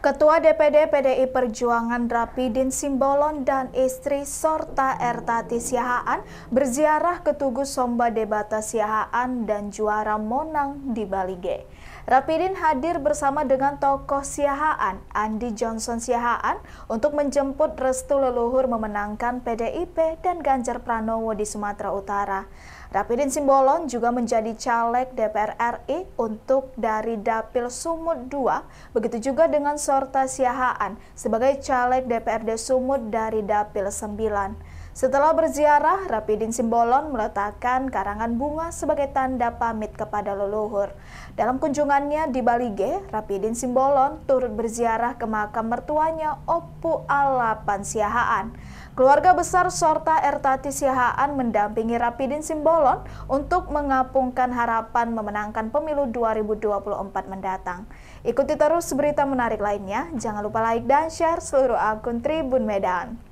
Ketua DPD PDI Perjuangan Rapidin Simbolon dan istri Sorta Ertati Siahaan berziarah ke Tugu Somba Debata Siahaan dan Juara Monang di Balige. Rapidin hadir bersama dengan tokoh Siahaan, Andi Johnson Siahaan, untuk menjemput restu leluhur memenangkan PDIP dan Ganjar Pranowo di Sumatera Utara. Rapidin Simbolon juga menjadi caleg DPR RI untuk dari Dapil Sumut 2, begitu juga dengan peserta siahaan sebagai caleg DPRD Sumut dari Dapil 9. Setelah berziarah, Rapidin Simbolon meletakkan karangan bunga sebagai tanda pamit kepada leluhur. Dalam kunjungannya di Balige, Rapidin Simbolon turut berziarah ke makam mertuanya Opu Alapan Siahaan. Keluarga besar Sorta Ertati Siahaan mendampingi Rapidin Simbolon untuk mengapungkan harapan memenangkan pemilu 2024 mendatang. Ikuti terus berita menarik lainnya. Jangan lupa like dan share seluruh akun Tribun Medan.